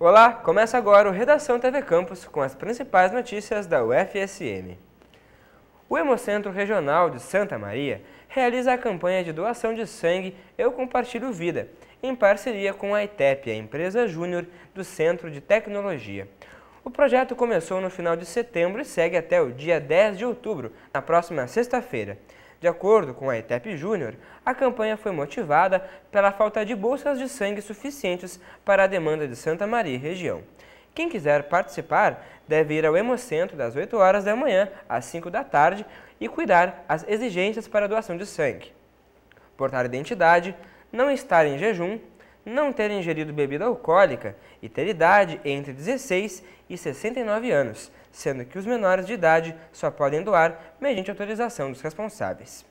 Olá, começa agora o Redação TV Campus com as principais notícias da UFSM. O Hemocentro Regional de Santa Maria realiza a campanha de doação de sangue Eu Compartilho Vida, em parceria com a ITEP, a empresa júnior do Centro de Tecnologia. O projeto começou no final de setembro e segue até o dia 10 de outubro, na próxima sexta-feira. De acordo com a ETEP Júnior, a campanha foi motivada pela falta de bolsas de sangue suficientes para a demanda de Santa Maria e região. Quem quiser participar deve ir ao Hemocentro das 8 horas da manhã às 5 da tarde e cuidar as exigências para doação de sangue. Portar identidade, não estar em jejum, não ter ingerido bebida alcoólica e ter idade entre 16 e 69 anos, sendo que os menores de idade só podem doar mediante autorização dos responsáveis.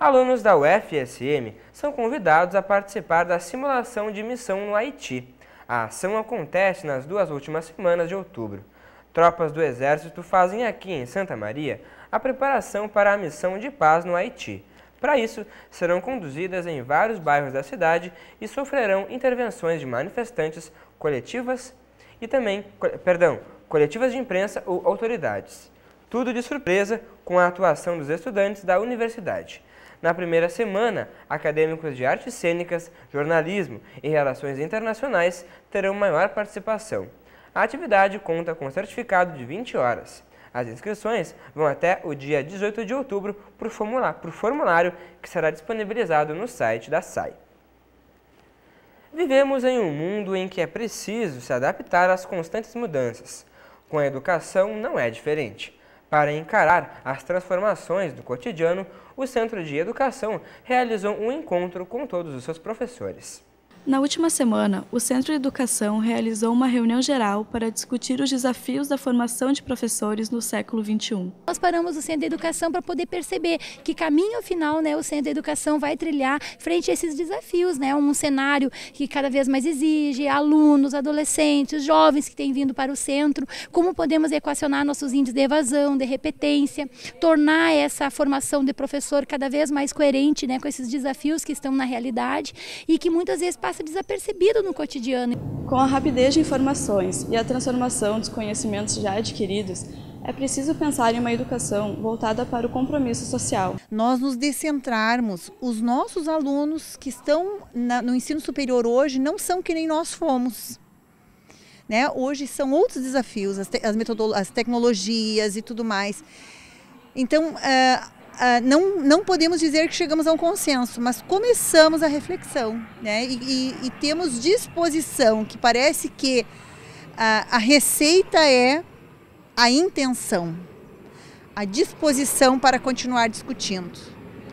Alunos da UFSM são convidados a participar da simulação de missão no Haiti. A ação acontece nas duas últimas semanas de outubro. Tropas do Exército fazem aqui em Santa Maria a preparação para a missão de paz no Haiti. Para isso, serão conduzidas em vários bairros da cidade e sofrerão intervenções de manifestantes, coletivas e também, perdão, coletivas de imprensa ou autoridades. Tudo de surpresa com a atuação dos estudantes da universidade. Na primeira semana, acadêmicos de artes cênicas, jornalismo e relações internacionais terão maior participação. A atividade conta com certificado de 20 horas. As inscrições vão até o dia 18 de outubro por formulário que será disponibilizado no site da SAI. Vivemos em um mundo em que é preciso se adaptar às constantes mudanças. Com a educação não é diferente. Para encarar as transformações do cotidiano, o Centro de Educação realizou um encontro com todos os seus professores. Na última semana, o Centro de Educação realizou uma reunião geral para discutir os desafios da formação de professores no século XXI. Nós paramos o Centro de Educação para poder perceber que caminho final né, o Centro de Educação vai trilhar frente a esses desafios, né, um cenário que cada vez mais exige alunos, adolescentes, jovens que têm vindo para o centro, como podemos equacionar nossos índices de evasão, de repetência, tornar essa formação de professor cada vez mais coerente né, com esses desafios que estão na realidade e que muitas vezes passam passa desapercebido no cotidiano. Com a rapidez de informações e a transformação dos conhecimentos já adquiridos, é preciso pensar em uma educação voltada para o compromisso social. Nós nos descentrarmos, os nossos alunos que estão na, no ensino superior hoje não são que nem nós fomos. Né? Hoje são outros desafios, as, te, as, as tecnologias e tudo mais. Então, uh, ah, não, não podemos dizer que chegamos a um consenso, mas começamos a reflexão né? e, e, e temos disposição, que parece que a receita é a intenção, a disposição para continuar discutindo.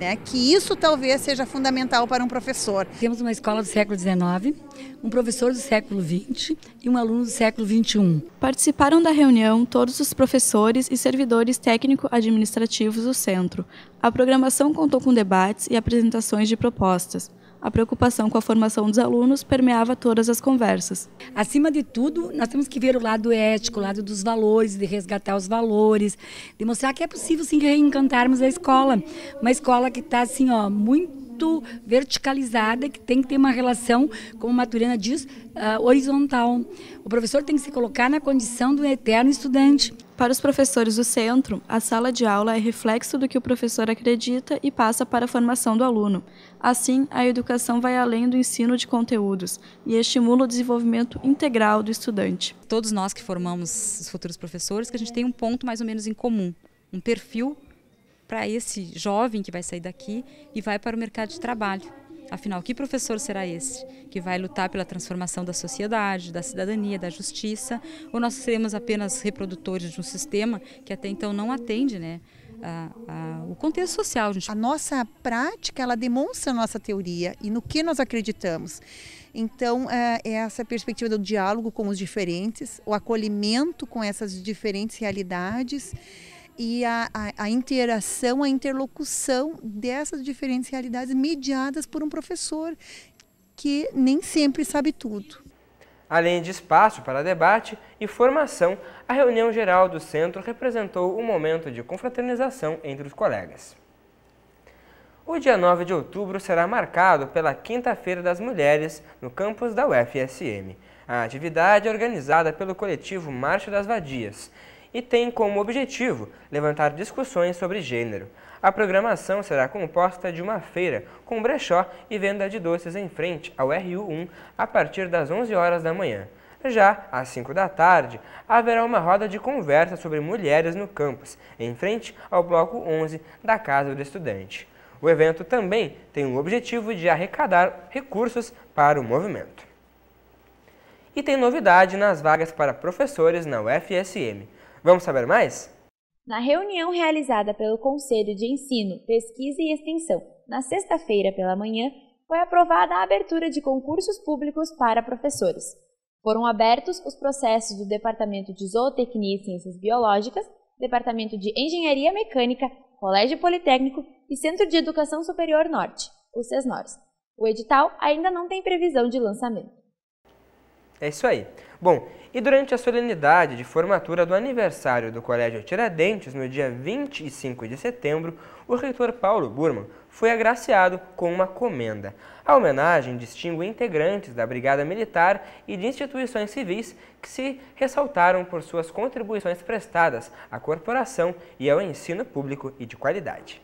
Né? Que isso talvez seja fundamental para um professor. Temos uma escola do século XIX, um professor do século XX e um aluno do século XXI. Participaram da reunião todos os professores e servidores técnico-administrativos do centro. A programação contou com debates e apresentações de propostas a preocupação com a formação dos alunos permeava todas as conversas. Acima de tudo, nós temos que ver o lado ético, o lado dos valores, de resgatar os valores, demonstrar que é possível sim reencantarmos a escola. Uma escola que está assim, ó, muito muito verticalizada, que tem que ter uma relação, como a Maturana diz, uh, horizontal. O professor tem que se colocar na condição do eterno estudante. Para os professores do centro, a sala de aula é reflexo do que o professor acredita e passa para a formação do aluno. Assim, a educação vai além do ensino de conteúdos e estimula o desenvolvimento integral do estudante. Todos nós que formamos os futuros professores, que a gente tem um ponto mais ou menos em comum, um perfil para esse jovem que vai sair daqui e vai para o mercado de trabalho. Afinal, que professor será esse que vai lutar pela transformação da sociedade, da cidadania, da justiça? Ou nós seremos apenas reprodutores de um sistema que até então não atende, né? A, a, o contexto social. Gente. A nossa prática, ela demonstra a nossa teoria e no que nós acreditamos. Então, é, é essa perspectiva do diálogo com os diferentes, o acolhimento com essas diferentes realidades e a, a, a, interação, a interlocução dessas diferentes realidades mediadas por um professor que nem sempre sabe tudo. Além de espaço para debate e formação, a reunião geral do centro representou um momento de confraternização entre os colegas. O dia 9 de outubro será marcado pela Quinta-feira das Mulheres no campus da UFSM. A atividade é organizada pelo coletivo Marcha das Vadias e tem como objetivo levantar discussões sobre gênero. A programação será composta de uma feira com brechó e venda de doces em frente ao RU1 a partir das 11 horas da manhã. Já às 5 da tarde, haverá uma roda de conversa sobre mulheres no campus, em frente ao bloco 11 da Casa do Estudante. O evento também tem o objetivo de arrecadar recursos para o movimento. E tem novidade nas vagas para professores na UFSM. Vamos saber mais? Na reunião realizada pelo Conselho de Ensino, Pesquisa e Extensão, na sexta-feira pela manhã, foi aprovada a abertura de concursos públicos para professores. Foram abertos os processos do Departamento de Zootecnia e Ciências Biológicas, Departamento de Engenharia Mecânica, Colégio Politécnico e Centro de Educação Superior Norte, o SESNORS. O edital ainda não tem previsão de lançamento. É isso aí. Bom, e durante a solenidade de formatura do aniversário do Colégio Tiradentes, no dia 25 de setembro, o reitor Paulo Burman foi agraciado com uma comenda. A homenagem distingue integrantes da Brigada Militar e de instituições civis que se ressaltaram por suas contribuições prestadas à corporação e ao ensino público e de qualidade.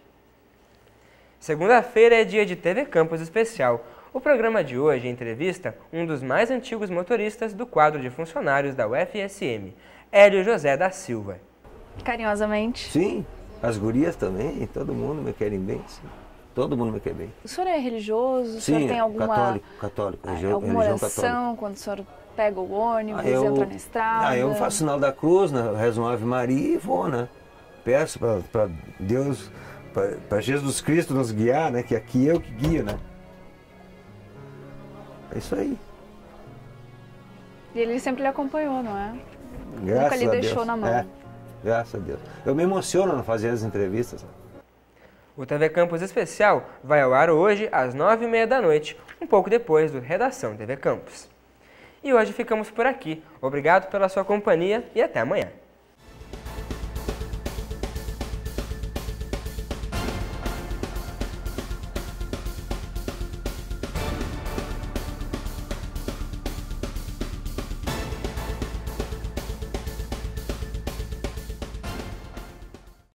Segunda-feira é dia de TV Campus Especial. O programa de hoje entrevista um dos mais antigos motoristas do quadro de funcionários da UFSM, Hélio José da Silva. Carinhosamente. Sim, as gurias também, todo mundo me querem bem. Sim. Todo mundo me quer bem. O senhor é religioso? O Sim, senhor tem alguma, católico, católico, ah, religião, alguma oração católica. quando o senhor pega o ônibus, ah, eu, entra na estrada? Ah, eu faço sinal da cruz, né, rezo uma Ave Maria e vou, né? Peço para Deus, para Jesus Cristo nos guiar, né? Que aqui é eu que guio, né? É isso aí. E ele sempre lhe acompanhou, não é? Graças Nunca lhe deixou Deus. na mão. É. Graças a Deus. Eu me emociono ao fazer as entrevistas. O TV Campus Especial vai ao ar hoje às nove e meia da noite, um pouco depois do Redação TV Campus. E hoje ficamos por aqui. Obrigado pela sua companhia e até amanhã.